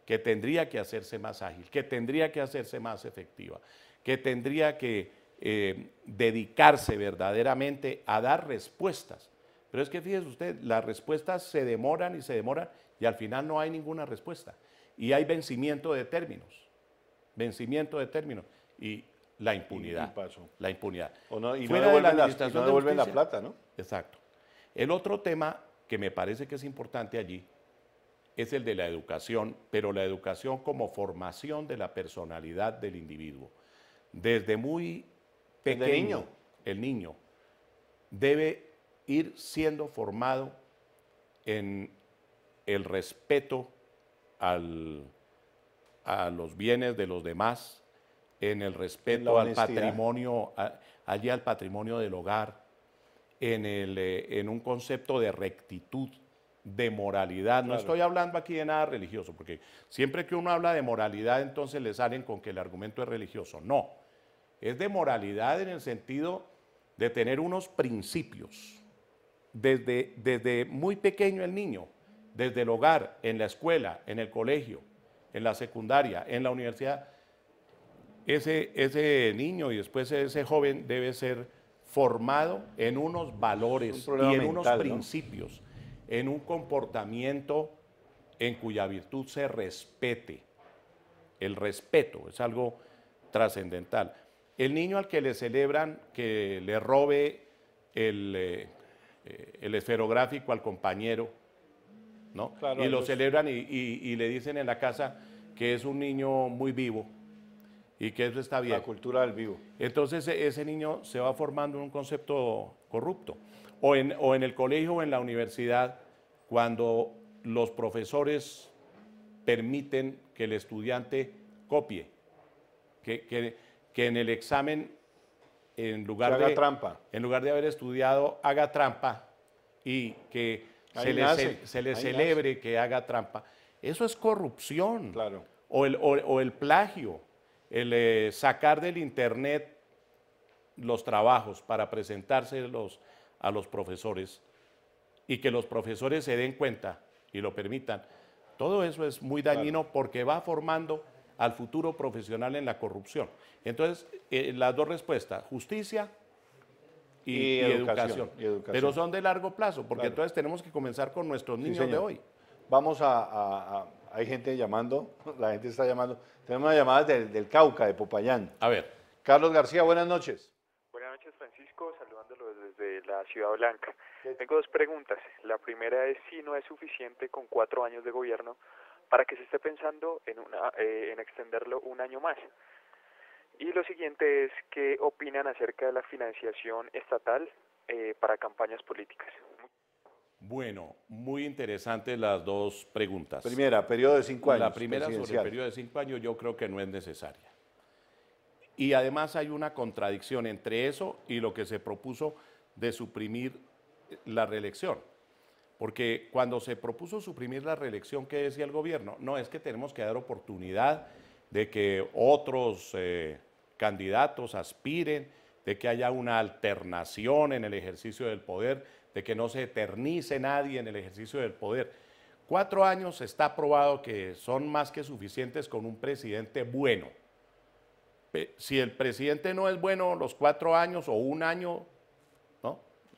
que tendría que hacerse más ágil, que tendría que hacerse más efectiva, que tendría que eh, dedicarse verdaderamente a dar respuestas. Pero es que fíjese usted, las respuestas se demoran y se demoran y al final no hay ninguna respuesta. Y hay vencimiento de términos, vencimiento de términos y la impunidad. la impunidad. no, y no devuelven, la, la plata, ¿no? Exacto. El otro tema que me parece que es importante allí es el de la educación, pero la educación como formación de la personalidad del individuo. Desde muy pequeño, el niño debe ir siendo formado en el respeto a los bienes de los demás, en el respeto al patrimonio, allí al patrimonio del hogar, en, el, eh, en un concepto de rectitud, de moralidad. No estoy hablando aquí de nada religioso, porque siempre que uno habla de moralidad, entonces le salen con que el argumento es religioso. No, es de moralidad en el sentido de tener unos principios. Desde, desde muy pequeño el niño, desde el hogar, en la escuela, en el colegio, en la secundaria, en la universidad, ese, ese niño y después ese joven debe ser formado en unos valores y en unos principios en un comportamiento en cuya virtud se respete. El respeto es algo trascendental. El niño al que le celebran que le robe el, eh, esferográfico al compañero, ¿no? y lo celebran y, le dicen en la casa que es un niño muy vivo y que eso está bien. La cultura del vivo. Entonces e, ese niño se va formando un concepto corrupto o en, el colegio o en la universidad, cuando los profesores permiten que el estudiante copie, que, en el examen, en lugar, de, en lugar de haber estudiado, haga trampa y que se le, celebre que haga trampa. Eso es corrupción. Claro. O el, plagio, el eh, sacar del internet los trabajos para presentárselos a los profesores y que los profesores se den cuenta y lo permitan. Todo eso es muy dañino porque va formando al futuro profesional en la corrupción. Entonces, eh, las dos respuestas, justicia y, educación, Pero son de largo plazo, porque entonces tenemos que comenzar con nuestros niños de hoy. Vamos a, Hay gente llamando, la gente está llamando. Tenemos una llamada del Cauca, de Popayán. A ver. Carlos García, buenas noches. Ciudad Blanca. Tengo dos preguntas. La primera es si no es suficiente con cuatro años de gobierno para que se esté pensando en, una, eh, en extenderlo un año más. Y lo siguiente es qué opinan acerca de la financiación estatal eh, para campañas políticas. Bueno, muy interesantes las dos preguntas. Primera, periodo de cinco años. La primera sobre el periodo de cinco años yo creo que no es necesaria. Y además hay una contradicción entre eso y lo que se propuso de suprimir eh, la reelección. Porque cuando se propuso suprimir la reelección, ¿qué decía el gobierno? No, es que tenemos que dar oportunidad de que otros eh, candidatos aspiren, de que haya una alternación en el ejercicio del poder, de que no se eternice nadie en el ejercicio del poder. Cuatro años está probado que son más que suficientes con un presidente bueno. Eh, si el presidente no es bueno los cuatro años o un año,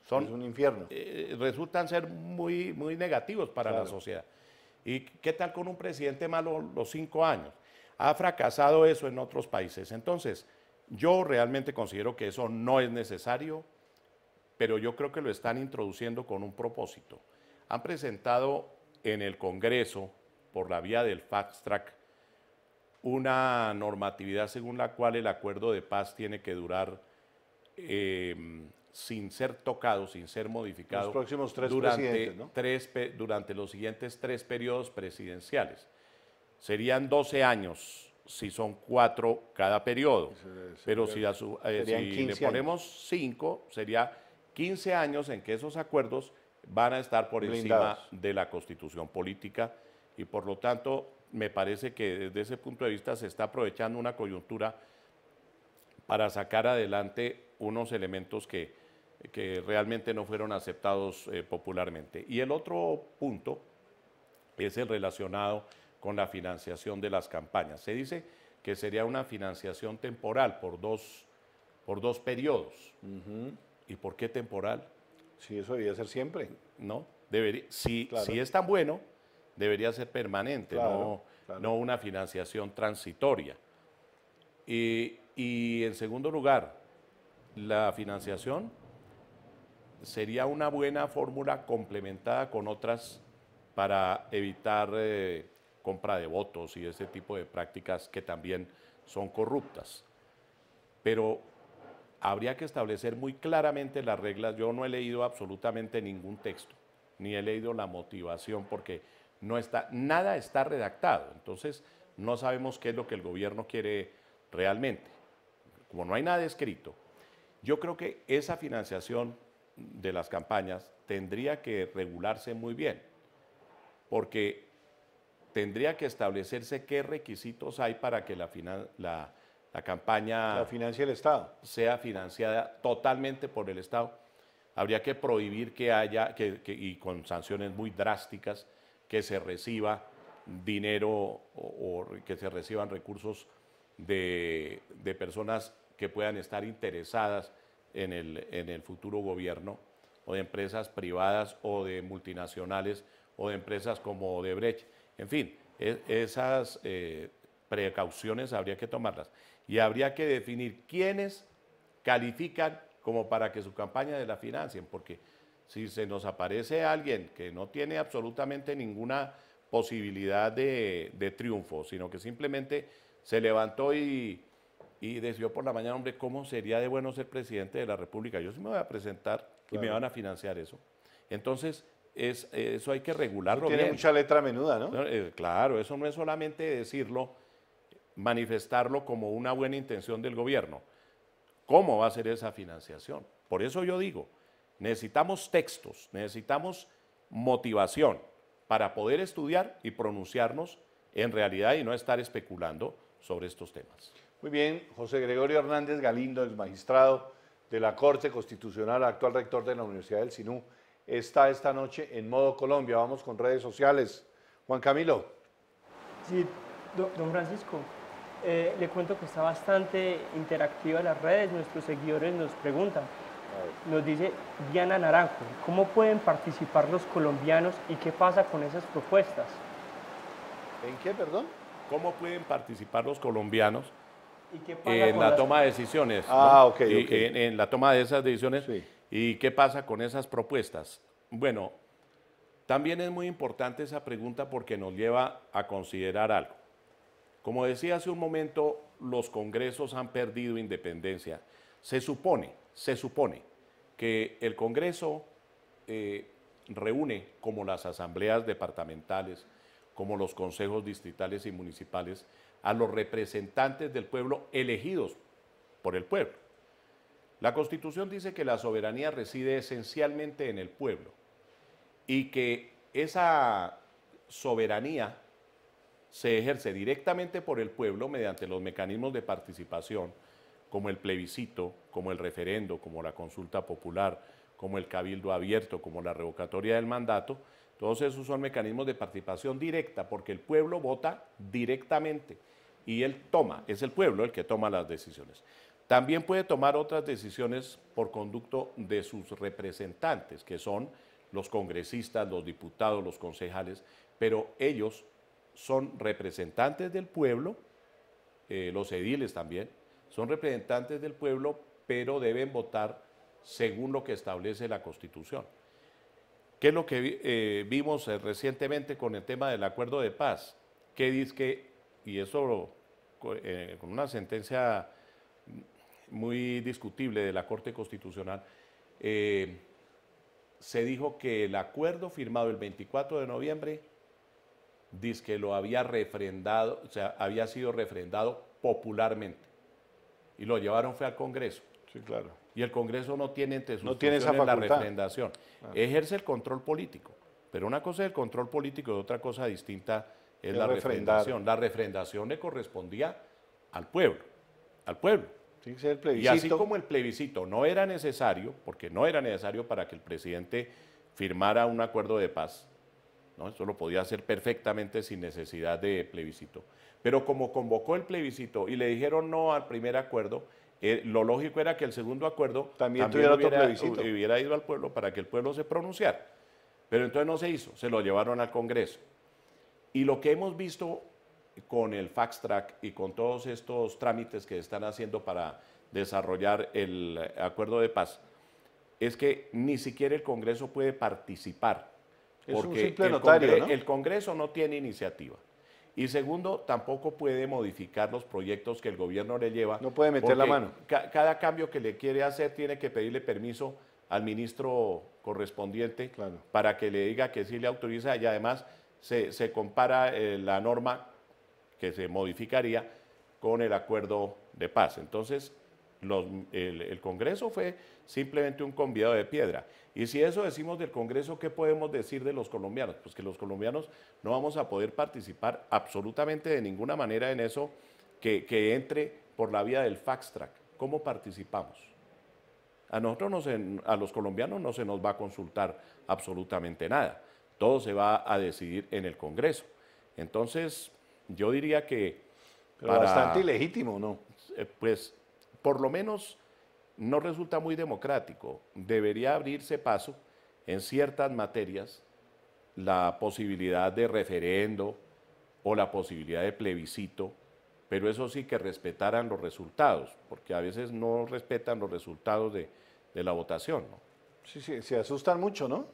es un infierno. Eh, eh, resultan ser muy, muy negativos para la sociedad. ¿Y qué tal con un presidente malo los cinco años? Ha fracasado eso en otros países. Entonces, yo realmente considero que eso no es necesario, pero yo creo que lo están introduciendo con un propósito. Han presentado en el Congreso, por la vía del Fast Track, una normatividad según la cual el acuerdo de paz tiene que durar em, sin ser tocado, sin ser modificado durante, durante los siguientes tres periodos presidenciales. Serían 12 años si son cuatro cada periodo, pero eh, si, le ponemos cinco, sería 15 años en que esos acuerdos van a estar por encima de la constitución política y por lo tanto me parece que desde ese punto de vista se está aprovechando una coyuntura para sacar adelante unos elementos que que realmente no fueron aceptados eh, popularmente. Y el otro punto es el relacionado con la financiación de las campañas. Se dice que sería una financiación temporal por dos, por dos periodos. ¿Y por qué temporal? Si eso debería ser siempre. No, debería, si, si es tan bueno, debería ser permanente, no, una financiación transitoria. Y, y en segundo lugar, la financiación sería una buena fórmula complementada con otras para evitar eh, compra de votos y ese tipo de prácticas que también son corruptas. Pero habría que establecer muy claramente las reglas. Yo no he leído absolutamente ningún texto, ni he leído la motivación porque no está, nada está redactado. Entonces, no sabemos qué es lo que el gobierno quiere realmente. Como no hay nada escrito, yo creo que esa financiación de las campañas tendría que regularse muy bien, porque tendría que establecerse qué requisitos hay para que la, la, campaña la financie el Estado. sea financiada totalmente por el Estado. Habría que prohibir que haya, que, y con sanciones muy drásticas, que se reciba dinero o, que se reciban recursos de, de personas que puedan estar interesadas en el, en el futuro gobierno, o de empresas privadas o de multinacionales, o de empresas como Odebrecht. En fin, e, esas eh, precauciones habría que tomarlas. Y habría que definir quiénes califican como para que su campaña de la financien, porque si se nos aparece alguien que no tiene absolutamente ninguna posibilidad de triunfo, sino que simplemente se levantó y y decidió por la mañana, hombre, ¿cómo sería de bueno ser presidente de la República? Yo sí me voy a presentar y me van a financiar eso. Entonces, eso hay que regularlo. tiene mucha letra menuda, ¿no? Eh, claro, eso no es solamente decirlo, manifestarlo como una buena intención del gobierno. ¿Cómo va a ser esa financiación? Por eso yo digo, necesitamos textos, necesitamos motivación para poder estudiar y pronunciarnos en realidad y no estar especulando sobre estos temas. Muy bien, José Gregorio Hernández Galindo, el magistrado de la Corte Constitucional, actual rector de la Universidad del Sinú, está esta noche en modo Colombia. Vamos con redes sociales. Juan Camilo. Sí, don Francisco, eh, le cuento que está bastante interactiva las redes. Nuestros seguidores nos preguntan, nos dice Diana Naranjo, ¿cómo pueden participar los colombianos y qué pasa con esas propuestas? ¿En qué, perdón? ¿Cómo pueden participar los colombianos en la toma de decisiones. Ah, ok. En, la toma de esas decisiones. ¿Y qué pasa con esas propuestas? Bueno, también es muy importante esa pregunta porque nos lleva a considerar algo. Como decía hace un momento, los congresos han perdido independencia. Se supone, se supone que el Congreso eh, reúne, como las asambleas departamentales, como los consejos distritales y municipales, a los representantes del pueblo elegidos por el pueblo. La Constitución dice que la soberanía reside esencialmente en el pueblo y que esa soberanía se ejerce directamente por el pueblo mediante los mecanismos de participación, como el plebiscito, como el referendo, como la consulta popular, como el cabildo abierto, como la revocatoria del mandato, todos esos son mecanismos de participación directa, porque el pueblo vota directamente y él toma, es el pueblo el que toma las decisiones. También puede tomar otras decisiones por conducto de sus representantes, que son los congresistas, los diputados, los concejales, pero ellos son representantes del pueblo, eh, los ediles también, son representantes del pueblo, pero deben votar según lo que establece la Constitución. ¿Qué es lo que eh, vimos eh, recientemente con el tema del acuerdo de paz? Que dice que, y eso eh, con una sentencia muy discutible de la Corte Constitucional, se dijo que el acuerdo firmado el 24 de noviembre dice que lo había refrendado, o sea, había sido refrendado popularmente. Y lo llevaron fue al Congreso claro. Y el Congreso no tiene entre no esa la refrendación. Ejerce el control político, pero una cosa es el control político y otra cosa distinta es la refrendación. La refrendación le correspondía al pueblo, al pueblo. Y así como el plebiscito no era necesario, porque no era necesario para que el presidente firmara un acuerdo de paz, ¿no? eso lo podía hacer perfectamente sin necesidad de plebiscito. Pero como convocó el plebiscito y le dijeron no al primer acuerdo, eh, lo lógico era que el segundo acuerdo también, hubiera, hubiera, ido al pueblo para que el pueblo se pronunciara. Pero entonces no se hizo, se lo llevaron al Congreso. Y lo que hemos visto con el Fax Track y con todos estos trámites que están haciendo para desarrollar el acuerdo de paz es que ni siquiera el Congreso puede participar. Es un simple notario, el Congreso no tiene iniciativa. Y segundo, tampoco puede modificar los proyectos que el gobierno le lleva. No puede meter la mano. cada cambio que le quiere hacer tiene que pedirle permiso al ministro correspondiente para que le diga que sí le autoriza y además se, compara eh, la norma que se modificaría con el acuerdo de paz. Entonces, el, Congreso fue simplemente un conviado de piedra. Y si eso decimos del Congreso, ¿qué podemos decir de los colombianos? Pues que los colombianos no vamos a poder participar absolutamente de ninguna manera en eso que, entre por la vía del faxtrack, track. ¿Cómo participamos? A nosotros, a los colombianos, no se nos va a consultar absolutamente nada. Todo se va a decidir en el Congreso. Entonces, yo diría que... bastante ilegítimo, ¿no? Eh, pues por lo menos no resulta muy democrático. Debería abrirse paso en ciertas materias la posibilidad de referendo o la posibilidad de plebiscito, pero eso sí que respetaran los resultados, porque a veces no respetan los resultados de, la votación. Sí, sí, se asustan mucho, ¿no?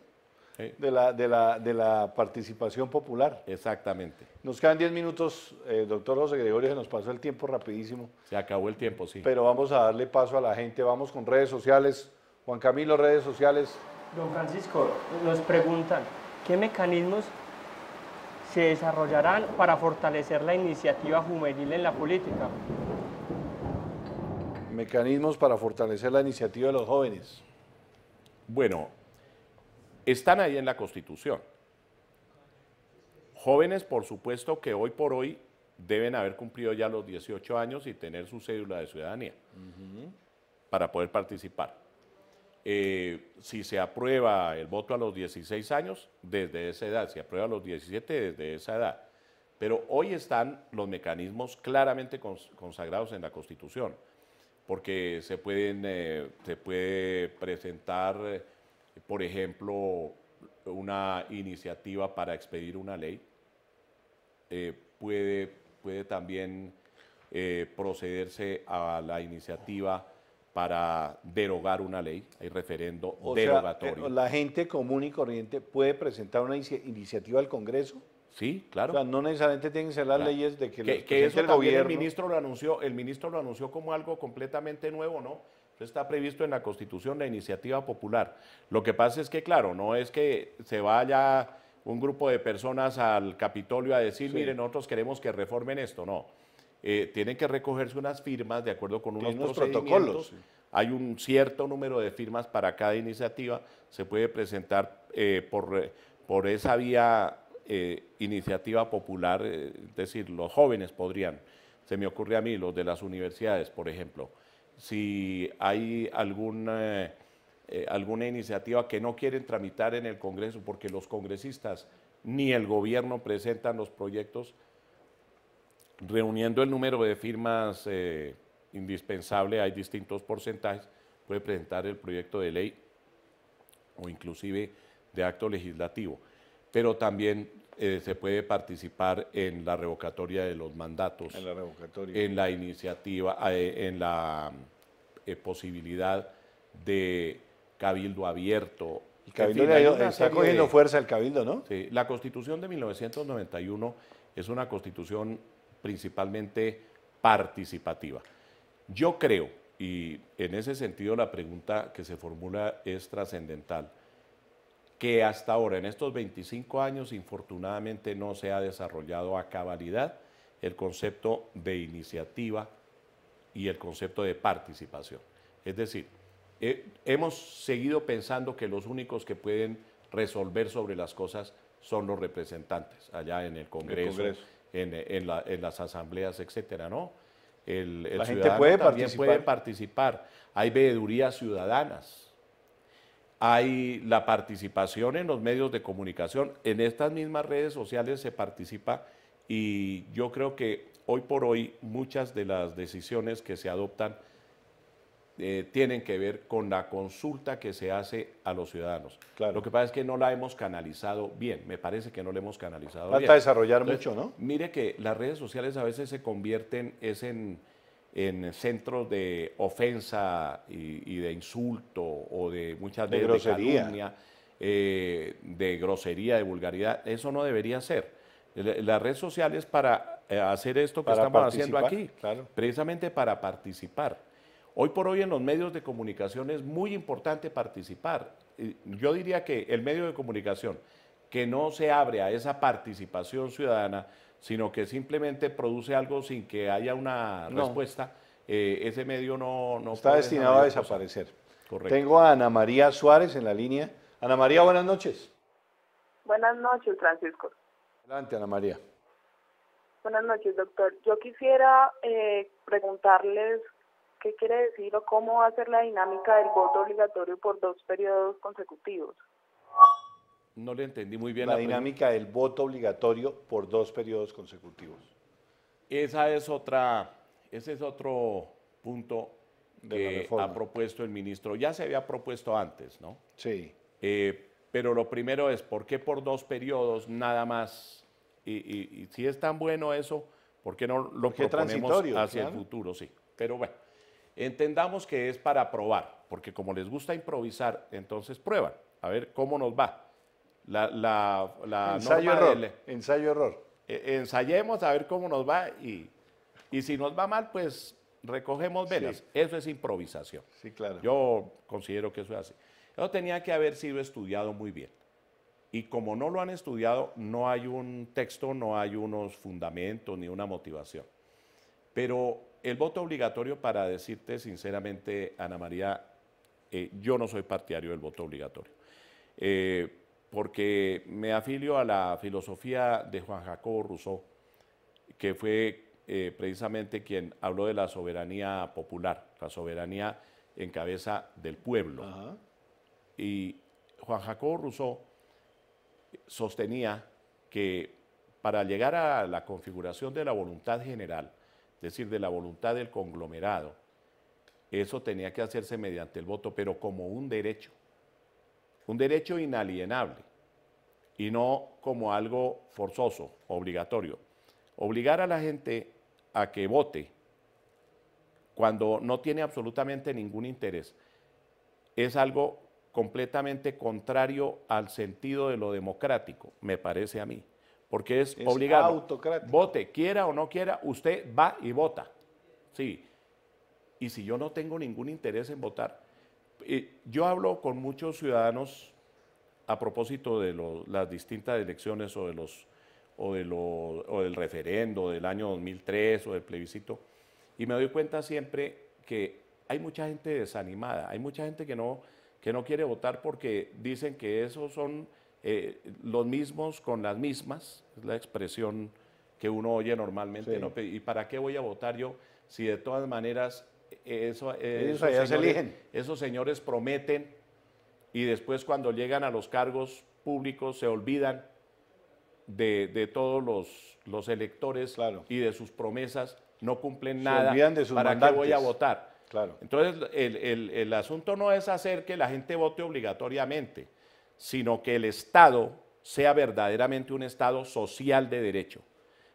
de, la, de, la, de, la, participación popular. Exactamente. Nos quedan 10 minutos, eh, doctor José Gregorio, se nos pasó el tiempo rapidísimo. Se acabó el tiempo, sí. Pero vamos a darle paso a la gente, vamos con redes sociales. Juan Camilo, redes sociales. Don Francisco, nos preguntan, ¿qué mecanismos se desarrollarán para fortalecer la iniciativa juvenil en la política? Mecanismos para fortalecer la iniciativa de los jóvenes. Bueno, están ahí en la Constitución. Jóvenes, por supuesto, que hoy por hoy deben haber cumplido ya los 18 años y tener su cédula de ciudadanía para poder participar. Eh, si se aprueba el voto a los 16 años, desde esa edad, si aprueba a los 17, desde esa edad. Pero hoy están los mecanismos claramente consagrados en la Constitución, porque se, pueden, eh, se puede presentar eh, por ejemplo, una iniciativa para expedir una ley, eh, puede, puede también eh, procederse a la iniciativa para derogar una ley, hay referendo o derogatorio. Sea, eh, la gente común y corriente puede presentar una iniciativa al Congreso. Sí, claro. O sea, no necesariamente tienen que ser las leyes de que, es el gobierno. El ministro, lo anunció, el ministro lo anunció como algo completamente nuevo, ¿no? está previsto en la Constitución la iniciativa popular. Lo que pasa es que, claro, no es que se vaya un grupo de personas al Capitolio a decir, miren, nosotros queremos que reformen esto, no. Eh, tienen que recogerse unas firmas de acuerdo con unos, protocolos. Hay un cierto número de firmas para cada iniciativa. Se puede presentar eh, eh, por, esa vía iniciativa popular, es decir, los jóvenes podrían. Se me ocurre a mí, los de las universidades, por ejemplo si hay alguna, eh, alguna iniciativa que no quieren tramitar en el Congreso, porque los congresistas ni el gobierno presentan los proyectos, reuniendo el número de firmas eh, indispensable, hay distintos porcentajes, puede presentar el proyecto de ley o inclusive de acto legislativo. Pero también eh, se puede participar en la revocatoria de los mandatos, en la, iniciativa, en la eh, eh, posibilidad de cabildo abierto. cabildo está cogiendo fuerza el cabildo, ¿no? la constitución de 1991 es una constitución principalmente participativa. Yo creo, y en ese sentido la pregunta que se formula es trascendental, que hasta ahora, en estos 25 años, infortunadamente no se ha desarrollado a cabalidad el concepto de iniciativa y el concepto de participación. Es decir, eh, hemos seguido pensando que los únicos que pueden resolver sobre las cosas son los representantes, allá en el Congreso, En, las asambleas, etcétera, ¿no? El, la gente puede participar. puede participar. Hay veedurías ciudadanas, hay la participación en los medios de comunicación, en estas mismas redes sociales se participa y yo creo que hoy por hoy muchas de las decisiones que se adoptan eh, tienen que ver con la consulta que se hace a los ciudadanos. Lo que pasa es que no la hemos canalizado bien, me parece que no la hemos canalizado bien. Falta desarrollar mucho, ¿no? Mire que las redes sociales a veces se convierten es en en centros de ofensa y, de insulto o de muchas de, de grosería. calumnia, eh, de grosería, de vulgaridad. Eso no debería ser. Las redes sociales para eh, hacer esto que estamos haciendo aquí, precisamente para participar. Hoy por hoy en los medios de comunicación es muy importante participar. Yo diría que el medio de comunicación que no se abre a esa participación ciudadana sino que simplemente produce algo sin que haya una respuesta, eh, ese medio no... no Está destinado a desaparecer. Correcto. Tengo a Ana María Suárez en la línea. Ana María, buenas noches. Buenas noches, Francisco. Adelante, Ana María. Buenas noches, doctor. Yo quisiera eh, preguntarles qué quiere decir o cómo va a ser la dinámica del voto obligatorio por dos periodos consecutivos. No le entendí muy bien. La, dinámica del voto obligatorio por dos periodos consecutivos. Esa es otra, ese es otro punto que ha propuesto el ministro. Ya se había propuesto antes, ¿no? Sí. Eh, pero lo primero es, ¿por qué por dos periodos nada más? Y, si es tan bueno eso, ¿por qué no lo proponemos hacia el futuro? Sí, pero bueno, entendamos que es para probar, porque como les gusta improvisar, entonces prueban, a ver cómo nos va. La, ensayo, error, ensayo error. Eh, ensayemos a ver cómo nos va y, si nos va mal, pues recogemos velas. Eso es improvisación. Sí, claro. Yo considero que eso es así. Eso tenía que haber sido estudiado muy bien. Y como no lo han estudiado, no hay un texto, no hay unos fundamentos ni una motivación. Pero el voto obligatorio, para decirte sinceramente, Ana María, eh, yo no soy partidario del voto obligatorio. Eh, porque me afilio a la filosofía de Juan Jacobo Rousseau, que fue eh, precisamente quien habló de la soberanía popular, la soberanía en cabeza del pueblo. Y Juan Jacobo Rousseau sostenía que para llegar a la configuración de la voluntad general, es decir, de la voluntad del conglomerado, eso tenía que hacerse mediante el voto, pero como un derecho un derecho inalienable y no como algo forzoso, obligatorio. Obligar a la gente a que vote cuando no tiene absolutamente ningún interés es algo completamente contrario al sentido de lo democrático, me parece a mí, porque es, es obligado. Vote, quiera o no quiera, usted va y vota. Sí. Y si yo no tengo ningún interés en votar, yo hablo con muchos ciudadanos a propósito de las distintas elecciones o, de los, o, del referendo del año 2003 o del plebiscito, y me doy cuenta siempre que hay mucha gente desanimada, hay mucha gente que no, que no quiere votar porque dicen que esos son eh, los mismos con las mismas, es la expresión que uno oye normalmente, ¿y para qué voy a votar yo si de todas maneras eso, eh, esos, señores, se eligen. esos señores prometen y después cuando llegan a los cargos públicos se olvidan de, todos los, los electores y de sus promesas, no cumplen nada. De ¿Para qué voy a votar? Claro. Entonces, el asunto no es hacer que la gente vote obligatoriamente, sino que el Estado sea verdaderamente un Estado social de derecho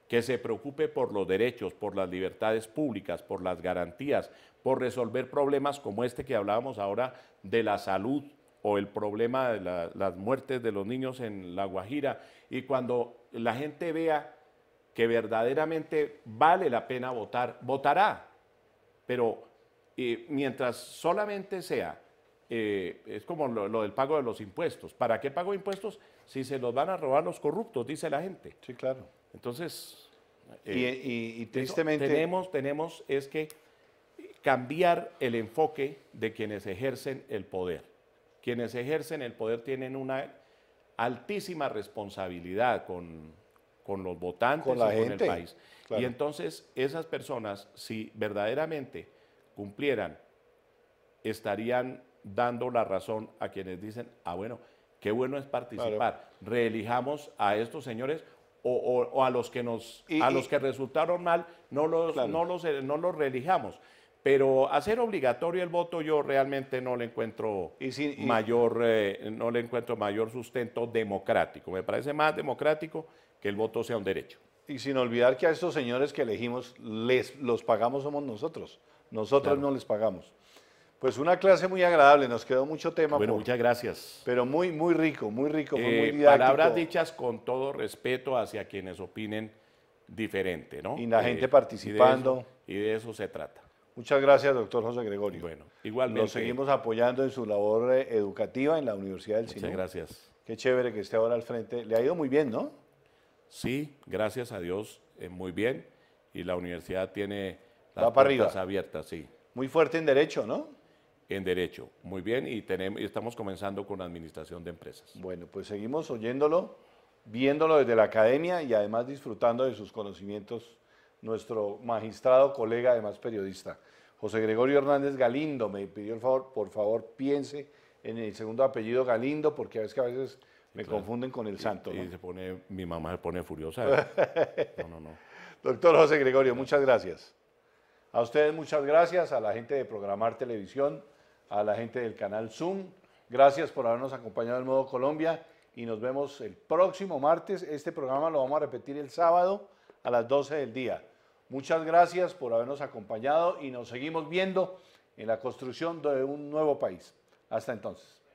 que se preocupe por los derechos, por las libertades públicas, por las garantías, por resolver problemas como este que hablábamos ahora de la salud o el problema de las muertes de los niños en La Guajira. Y cuando la gente vea que verdaderamente vale la pena votar, votará. Pero eh, mientras solamente sea, eh, es como lo, lo del pago de los impuestos. ¿Para qué pago impuestos si se los van a robar los corruptos? Dice la gente. Sí, claro. Entonces, y, eh, tristemente... Tenemos, tenemos es que cambiar el enfoque de quienes ejercen el poder. Quienes ejercen el poder tienen una altísima responsabilidad con, los votantes con, el país. Y entonces esas personas, si verdaderamente cumplieran, estarían dando la razón a quienes dicen, ah, bueno, qué bueno es participar, reelijamos a estos señores o, a los que nos a los que resultaron mal no los no eh, no los reelijamos pero hacer obligatorio el voto yo realmente no le encuentro mayor eh, no le encuentro mayor sustento democrático me parece más democrático que el voto sea un derecho y sin olvidar que a estos señores que elegimos les los pagamos somos nosotros nosotros no les pagamos pues una clase muy agradable, nos quedó mucho tema. Bueno, muchas gracias. Pero muy, muy rico, muy rico, muy eh, Palabras dichas con todo respeto hacia quienes opinen diferente, ¿no? Y la eh, gente participando. Y de, eso, se trata. Muchas gracias, doctor José Gregorio. Bueno, igualmente. Nos seguimos apoyando en su labor eh, educativa en la Universidad del Muchas gracias. Qué chévere que esté ahora al frente. Le ha ido muy bien, ¿no? Sí, gracias a Dios, muy bien. Y la universidad tiene las puertas abiertas, sí. Muy fuerte en derecho, ¿no? en Derecho. Muy bien, y, tenemos, y estamos comenzando con Administración de Empresas. Bueno, pues seguimos oyéndolo, viéndolo desde la academia y además disfrutando de sus conocimientos nuestro magistrado, colega, además periodista. José Gregorio Hernández Galindo me pidió el favor, por favor, piense en el segundo apellido Galindo, porque a veces, que a veces me confunden con el santo. Y se pone, mi mamá se pone furiosa. no, no, no. Doctor José Gregorio, muchas gracias. A ustedes muchas gracias, a la gente de Programar Televisión a la gente del canal Zoom. Gracias por habernos acompañado en Modo Colombia y nos vemos el próximo martes. Este programa lo vamos a repetir el sábado a las 12 del día. Muchas gracias por habernos acompañado y nos seguimos viendo en la construcción de un nuevo país. Hasta entonces.